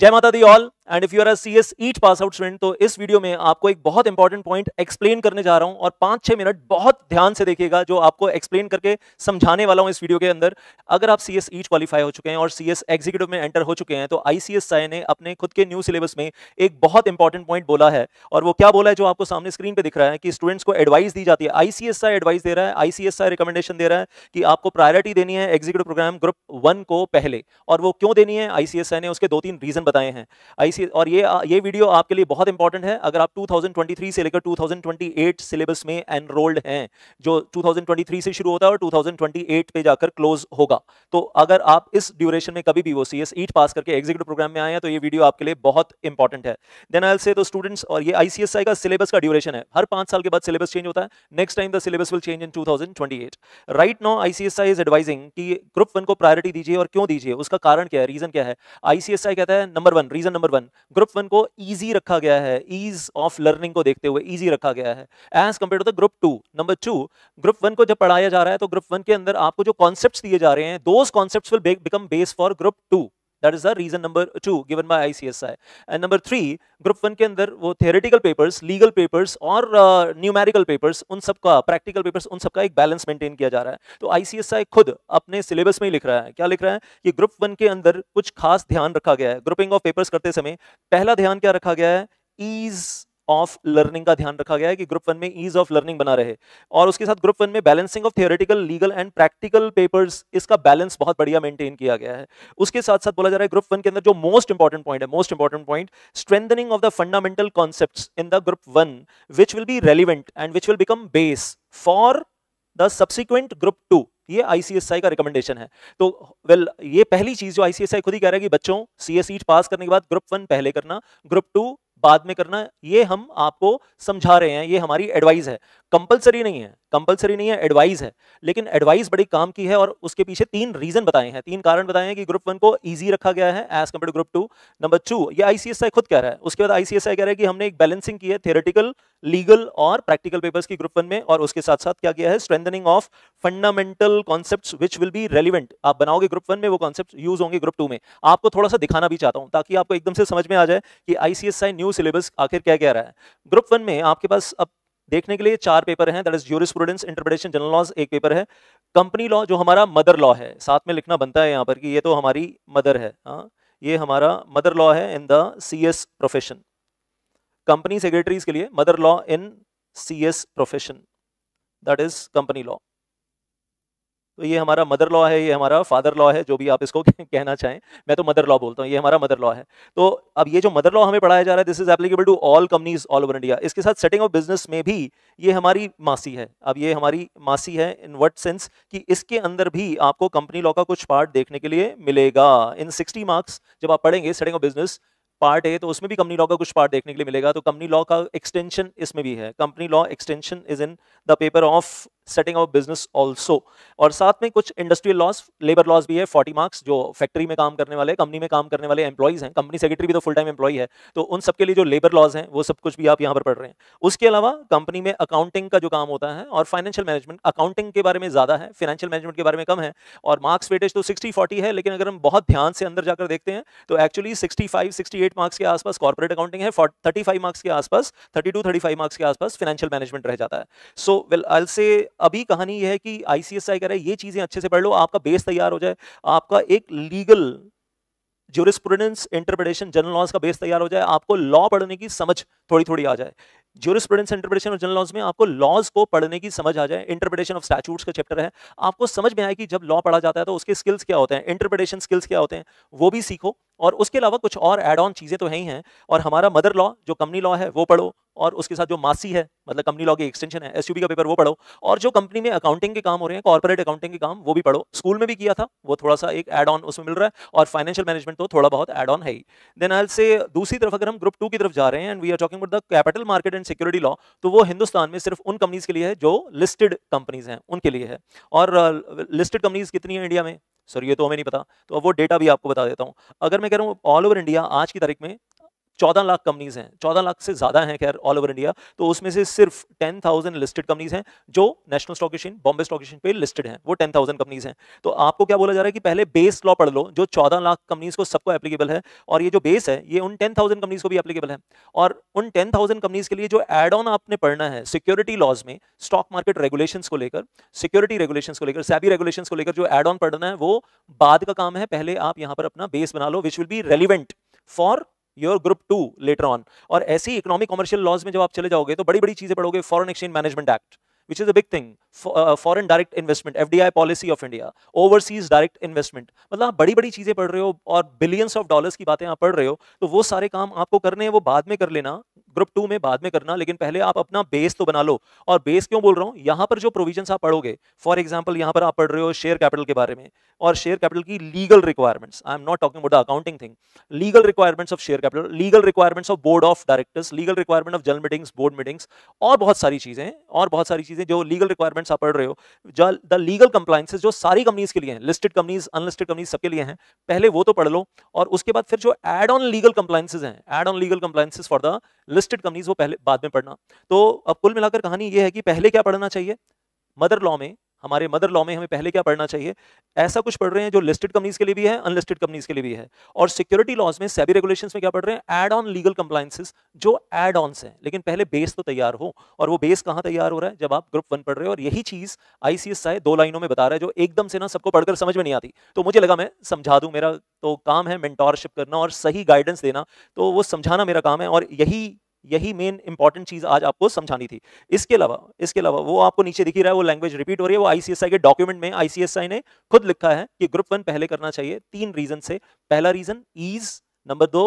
जय माता दी all and if you are CSEET pass out student तो इस वीडियो में आपको एक बहुत इंपॉर्टेंट पॉइंट एक्सप्लेन करने जा रहा हूं और पांच छह मिनट बहुत ध्यान से देखिएगा जो आपको एक्सप्लेन करके समझाने वाला हूं इस वीडियो के अंदर अगर आप सी एस ईट क्वालिफाई हो चुके हैं और सी एस एग्जीक्यूटिव में एंटर हो चुके हैं तो आईसीएसआई ने अपने खुद के न्यू सिलेबस में एक बहुत इंपॉर्टेंट पॉइंट बोला है और वो क्या बोला है जो आपको सामने स्क्रीन पर दिख रहा है कि स्टूडेंट्स को एडवाइस दी जाती है आईसीएस एडवाइस दे रहा है आईसीएस रिकमेंडेशन दे रहा है कि आपको प्रायोरिटी देनी है एग्जीक्यूटिव प्रोग्राम ग्रुप वन को पहले और वो क्यों देनी है आईसीएसआई ने उसके दो तीन रीजन बताए हैं आई इसी और ये ये वीडियो आपके लिए बहुत इंपॉर्टेंट है अगर आप 2023 से लेकर 2028 सिलेबस में एनरोल्ड हैं जो 2023 से शुरू होता है और 2028 पे जाकर क्लोज होगा तो अगर आप इस ड्यूरेशन में कभी भी वो सी एस ईट पास करके एग्जीक्यूटिव प्रोग्राम में आए हैं तो ये वीडियो आपके लिए बहुत इंपॉर्टेंट है देन आई से तो स्टूडेंट्स और ये आई का सिलेबस का ड्यूरेशन है हर पांच साल के बाद सिलेबस चेंज होता है next time the syllabus will change in two right now ICSI is advising कि ग्रुप वन को प्रायोरिटी दीजिए और क्यों दीजिए उसका कारण क्या है रीजन क्या है आईसीएसआई कहता है number one reason number one group one को ईजी रखा गया है ईज ऑफ लर्निंग को देखते हुए ईजी रखा गया है as compare to the group two number two group one को जब पढ़ाया जा रहा है तो ग्रुप वन के अंदर आपको जो कॉन्सेप्ट दिए जा रहे हैं those concept will become base for group two that is the reason number two given by ICSI and number three group one के अंदर वो थियोरेटिकल पेपर्स लीगल पेपर्स और न्यूमेरिकल uh, पेपर्स उन सबका प्रैक्टिकल पेपर्स उन सबका एक balance maintain किया जा रहा है तो आईसीएसआई खुद अपने सिलेबस में ही लिख रहा है क्या लिख रहा है कि ग्रुप वन के अंदर कुछ खास ध्यान रखा गया है ग्रुपिंग ऑफ पेपर्स करते समय पहला ध्यान क्या रखा गया है ईज ऑफ लर्निंग का ध्यान रखा गया है कि ग्रुप वन में ईज ऑफ लर्निंग बना रहे और उसके साथ ग्रुप वन में balancing of theoretical legal and practical papers इसका बैलेंस बहुत बढ़िया मेंटेन किया गया है उसके साथ साथ बोला जा रहा है ग्रुप वन के अंदर जो मोस्ट इंपॉर्टेंट पॉइंट है most important point strengthening of the fundamental concept in the group one which will be relevant and which will become base for the subsequent group two ये ICSI का recommendation है तो well well, ये पहली चीज जो ICSI खुद ही कह रहा है कि बच्चों सीएसई पास e करने के बाद ग्रुप वन पहले करना ग्रुप टू बाद में करना ये हम आपको समझा रहे हैं ये हमारी एडवाइस है कंपलसरी नहीं है कंपलसरी नहीं है एडवाइस है लेकिन एडवाइस बड़े काम की है और उसके पीछे तीन रीजन बताए हैं तीन कारण बताए हैं कि ग्रुप वन को ईजी रखा गया है as compare group two number two ये आईसीएसआई खुद कह रहा है उसके बाद आईसीएसआई कह रहा है कि हमने एक बैलेंसिंग की है थेरेटिकल लीगल और प्रैक्टिकल पेपर्स की ग्रुप वन में और उसके साथ साथ क्या किया है strengthening of fundamental concept which will be relevant आप बनाओगे ग्रुप वन में वो कॉन्सेप्ट यूज होंगे ग्रुप टू में आपको थोड़ा सा दिखाना भी चाहता हूँ ताकि आपको एकदम से समझ में आ जाए कि आईसीएसआई न्यू सिलेबस आखिर क्या कह रहा है ग्रुप वन में आपके पास अब देखने के लिए चार पेपर हैं that is jurisprudence interpretation general laws एक पेपर है कंपनी लॉ जो हमारा मदर लॉ है साथ में लिखना बनता है यहाँ पर कि ये तो हमारी मदर है हाँ ये हमारा मदर लॉ है in the C S profession company secretaries के लिए mother law in C S profession that is company law तो ये हमारा मदर लॉ है ये हमारा फादर लॉ है जो भी आप इसको कहना चाहें मैं तो मदर लॉ बोलता हूँ ये हमारा मदर लॉ है तो अब ये जो मदर लॉ हमें पढ़ाया जा रहा है this is applicable to all companies all over India इसके साथ सेटिंग ऑफ बिजनेस में भी ये हमारी मासी है अब ये हमारी मासी है इन वट सेंस कि इसके अंदर भी आपको कंपनी लॉ का कुछ पार्ट देखने के लिए मिलेगा इन सिक्सटी मार्क्स जब आप पढ़ेंगे सेटिंग ऑफ बिजनेस पार्ट है तो उसमें भी कंपनी लॉ का कुछ पार्ट देखने के लिए मिलेगा तो कंपनी लॉ का एक्सटेंशन इसमें भी है company law extension is in the paper of setting of business also और साथ में कुछ इंडस्ट्रियल लॉस लेबर लॉस भी है फोर्टी मार्क्स जो फैक्ट्री में काम करने वाले कंपनी में काम करने वाले एम्प्लॉज हैं कंपनी सेक्रेटरी भी तो फुल टाइम एम्प्लॉई है तो उन सबके लिए जो लेबर लॉस हैं वो सब कुछ भी आप यहाँ पर पढ़ रहे हैं उसके अलावा कंपनी में अकाउंटिंग का जो काम होता है और फाइनेंशियल मैनेजमेंट अकाउंटिंग के बारे में ज़्यादा है फाइनेंशियल मैनेजमेंट के बारे में कम है और मार्क्स वेटेज तो सिक्सटी फोर्टी है लेकिन अगर हम बहुत ध्यान से अंदर जाकर देखते हैं तो actually sixty five sixty eight marks के आसपास कॉर्पोरेट अकाउंटिंग है थर्टी फाइव मार्क्स के आसपास thirty two thirty five marks के आसपास फाइनेंशियल मैनेजमेंट रह जाता है सो वेल आई से अभी कहानी यह है कि आईसीएसआई कह रहा है ये चीजें अच्छे से पढ़ लो आपका बेस तैयार हो जाए आपका एक legal jurisprudence interpretation general laws का बेस तैयार हो जाए आपको लॉ पढ़ने की समझ थोड़ी थोड़ी आ जाए ज्यूरिस्प्रूडेंस इंटरप्रिटेशन और जनरल लॉज में आपको लॉज को पढ़ने की समझ आ जाए इंटरप्रिटेशन ऑफ स्टैचूट्स का चैप्टर है आपको समझ में आए कि जब लॉ पढ़ा जाता है तो उसके स्किल्स क्या होते हैं इंटरप्रिटेशन स्किल्स क्या होते हैं वो भी सीखो और उसके अलावा कुछ और एड ऑन चीज़ें तो है ही हैं और हमारा मदर लॉ जो कंपनी लॉ है वो पढ़ो और उसके साथ जो मासी है मतलब कंपनी लॉ की एक्सटेंशन है एसयूबी का पेपर वो पढ़ो और जो कंपनी में अकाउंटिंग के काम हो रहे हैं कॉर्पोरेट अकाउंटिंग के काम वो भी पढ़ो स्कूल में भी किया था वो थोड़ा सा एक एड ऑन उसमें मिल रहा है और फाइनेंशियल मैनेजमेंट तो थोड़ा बहुत एड ऑन है ही देन आल से दूसरी तरफ अगर हम ग्रुप टू की तरफ जा रहे हैं and we are talking about the capital market and security law तो वो हिंदुस्तान में सिर्फ उन कंपनीज के लिए है जो लिस्टेड कंपनीज हैं उनके लिए है और लिस्टेड uh, कंपनीज कितनी है इंडिया में सर ये तो हमें नहीं पता तो अब वो डेटा भी आपको बता देता हूँ अगर मैं कह रहा हूँ ऑल ओवर इंडिया आज की तारीख में चौदह लाख कंपनीज हैं चौदह लाख से ज़्यादा हैं खैर ऑल ओवर इंडिया तो उसमें से सिर्फ टेन थाउजेंड लिस्टेड कंपनीज हैं जो National Stock Exchange Bombay Stock Exchange पे लिस्टेड हैं वो टेन थाउजेंड कंपनीज हैं तो आपको क्या बोला जा रहा है कि पहले बेस लॉ पढ़ लो जो चौदह लाख कंपनीज को सबको एप्लीकेबल है और ये जो बेस है ये उन टेन थाउजेंड कंपनीज को भी एप्लीकेबल है और उन टेन थाउजेंड कंपनीज के लिए जो एड ऑन आपने पढ़ना है सिक्योरिटी लॉज में स्टॉक मार्केट रेगुलेशन को लेकर सिक्योरिटी रेगुलेशन को लेकर सैबी रेगुलेशन को लेकर जो एड ऑन पढ़ना है वो बाद का काम है पहले आप यहाँ पर अपना बेस बना लो which will be relevant for your group two later on और ऐसे ही इकोनॉमिक कॉमर्शियल लॉज में जब आप चले जाओगे तो बड़ी बड़ी चीजें पढ़ोगे foreign exchange management act which is a big thing uh, foreign direct investment fdi policy of India overseas direct investment मतलब आप बड़ी बड़ी चीजें पढ़ रहे हो और बिलियंस ऑफ डॉलर्स की बातें आप पढ़ रहे हो तो वो सारे काम आपको करने हैं वो बाद में कर लेना ग्रुप टू में बाद में करना लेकिन पहले आप अपना बेस तो बना लो और बेस क्यों बोल रहा हूं यहां पर जो प्रोविजन आप पढ़ोगे फॉर एग्जाम्पल यहां पर आप पढ़ रहे हो शेयर कैपिटल के बारे में और शेयर कैपिटल की legal requirements I am not talking about the accounting thing legal requirements of share capital legal requirements of board of directors legal requirement of general meetings board meetings और बहुत सारी चीजें और बहुत सारी चीजें जो लीगल रिक्वायरमेंट्स आप पढ़ रहे हो द लीगल कंप्लाइंस जो सारी कंपनीज के लिए हैं लिस्टेड कंपनीज अनलिस्टेड कंपनीज सबके लिए हैं पहले वो तो पढ़ लो और उसके बाद फिर जो एड ऑन लीगल कंप्लाइंस हैं add on legal compliances for the list listed companies वो पहले बाद में पढ़ना तो अब कुल मिलाकर कहानी ये है कि पहले क्या पढ़ना चाहिए मदर लॉ में हमारे मदर लॉ में हमें पहले क्या पढ़ना चाहिए ऐसा कुछ पढ़ रहे हैं जो लिस्टेड कंपनीज के लिए भी है अनलिस्टेड कंपनीज के लिए भी है और सिक्योरिटी लॉज में सेबी रेगुलेशंस में क्या पढ़ रहे हैं एड ऑन लीगल कंप्लाइंसिस जो एड ऑनस हैं लेकिन पहले बेस तो तैयार हो और वो बेस कहाँ तैयार हो रहा है जब आप ग्रुप वन पढ़ रहे हो और यही चीज आईसीएस आई दो लाइनों में बता रहा है जो एकदम से ना सबको पढ़कर समझ में नहीं आती तो मुझे लगा मैं समझा दूँ मेरा तो काम है मेंटोरशिप करना और सही गाइडेंस देना तो वो समझाना मेरा काम है और यही यही मेन इंपॉर्टेंट चीज़ आज आपको समझानी थी इसके अलावा इसके अलावा वो आपको नीचे दिखी रहा है वो लैंग्वेज रिपीट हो रही है वो आईसीएसआई के डॉक्यूमेंट में आईसीएसआई ने खुद लिखा है कि ग्रुप वन पहले करना चाहिए तीन रीजन से पहला रीजन ईज नंबर दो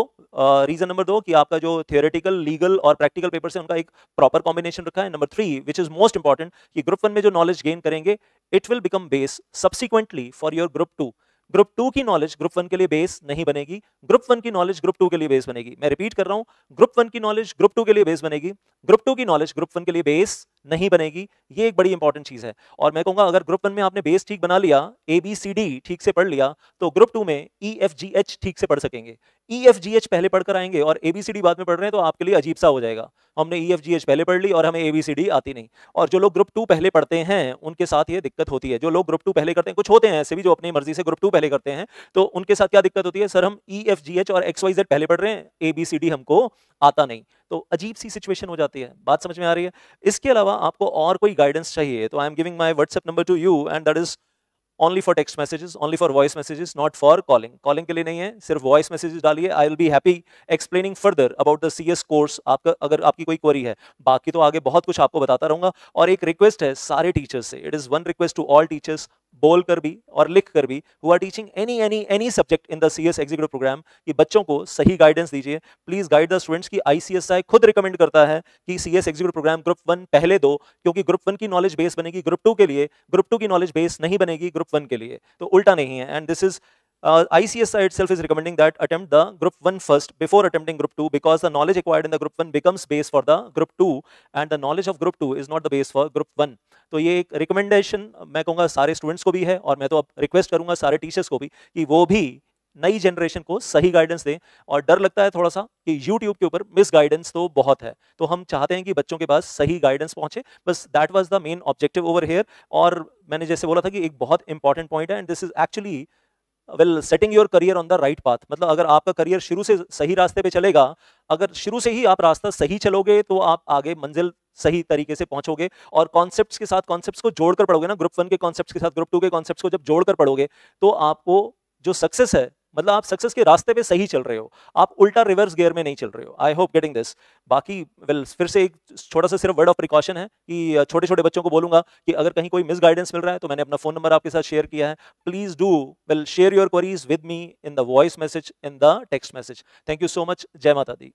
रीजन नंबर दो कि आपका जो थियोरेटिकल लीगल और प्रैक्टिकल पेपर से उनका एक प्रॉपर कॉम्बिनेशन रखा है number three which is most important कि ग्रुप वन में जो नॉलेज गेन करेंगे it will become base subsequently for your group two group two की नॉलेज ग्रुप वन के लिए बेस नहीं बनेगी ग्रुप वन की नॉलेज ग्रुप टू के लिए बेस बनेगी मैं रिपीट कर रहा हूं ग्रुप वन की नॉलेज ग्रुप टू के लिए बेस बनेगी ग्रुप टू की नॉलेज ग्रुप वन के लिए बेस नहीं बनेगी ये एक बड़ी इंपॉर्टेंट चीज़ है और मैं कहूंगा अगर ग्रुप वन में आपने बेस ठीक बना लिया ए बी सी डी ठीक से पढ़ लिया तो ग्रुप टू में ई एफ जी एच ठीक से पढ़ सकेंगे ई एफ जी एच पहले पढ़कर आएंगे और ए बी सी डी बाद में पढ़ रहे हैं तो आपके लिए अजीब सा हो जाएगा हमने ई एफ जी एच पहले पढ़ ली और हमें ए बी सी डी आती नहीं और जो लोग ग्रुप टू पहले पढ़ते हैं उनके साथ ये दिक्कत होती है जो लोग ग्रुप टू पहले करते हैं कुछ होते हैं ऐसे भी जो अपनी मर्जी से ग्रुप टू पहले करते हैं तो उनके साथ क्या दिक्कत होती है सर हम ई एफ जी एच और एक्स वाई जेड पहले पढ़ रहे हैं ए बी सी डी हमको आता नहीं तो अजीब सी सिचुएशन हो जाती है बात समझ में आ रही है इसके अलावा आपको और कोई गाइडेंस चाहिए तो I am giving my WhatsApp number to you and that is only for text messages only for voice messages not for calling calling के लिए नहीं है सिर्फ वॉइस मैसेजेस डालिए I will be happy explaining further about the C S course आपका अगर आपकी कोई क्वेरी है बाकी तो आगे बहुत कुछ आपको बताता रहूंगा और एक रिक्वेस्ट है सारे टीचर्स से it is one request to all teachers बोल कर भी और लिख कर भी who are teaching any any any subject in the C S executive programme कि बच्चों को सही गाइडेंस दीजिए प्लीज गाइड द स्टूडेंट्स की आईसीएसआई खुद रिकमेंड करता है कि C S executive programme group one पहले दो क्योंकि ग्रुप वन की नॉलेज बेस बनेगी ग्रुप टू के लिए ग्रुप टू की नॉलेज बेस नहीं बनेगी ग्रुप वन के लिए तो उल्टा नहीं है and this is uh, ICSI itself is recommending that attempt the group 1 first before attempting group 2 because the knowledge acquired in the group 1 becomes base for the group 2 and the knowledge of group 2 is not the base for group 1 तो ये एक recommendation uh, मैं कहूँगा सारे students को भी है और मैं तो अब रिक्वेस्ट करूँगा सारे टीचर्स को भी कि वो भी नई जनरेशन को सही गाइडेंस दें और डर लगता है थोड़ा सा कि यूट्यूब के ऊपर मिस गाइडेंस तो बहुत है तो हम चाहते हैं कि बच्चों के पास सही गाइडेंस पहुंचे बस that was the main objective over here और मैंने जैसे बोला था कि एक बहुत इंपॉर्टेंट पॉइंट है and this is actually well setting your career on the right path मतलब अगर आपका करियर शुरू से सही रास्ते पे चलेगा अगर शुरू से ही आप रास्ता सही चलोगे तो आप आगे मंजिल सही तरीके से पहुंचोगे और कॉन्सेप्ट्स के साथ कॉन्सेप्ट्स को जोड़कर पढ़ोगे ना ग्रुप वन के कॉन्सेप्ट्स के साथ ग्रुप टू के कॉन्सेप्ट्स को जब जोड़कर पढ़ोगे तो आपको जो सक्सेस है मतलब आप सक्सेस के रास्ते पे सही चल रहे हो आप उल्टा रिवर्स गेयर में नहीं चल रहे हो आई होप गेटिंग दिस बाकी वेल well, फिर से एक छोटा सा सिर्फ वर्ड ऑफ प्रिकॉशन है कि छोटे छोटे बच्चों को बोलूंगा कि अगर कहीं कोई मिस गाइडेंस मिल रहा है तो मैंने अपना फोन नंबर आपके साथ शेयर किया है please do well share your queries with me in the voice message in the text message thank you so much जय माता दी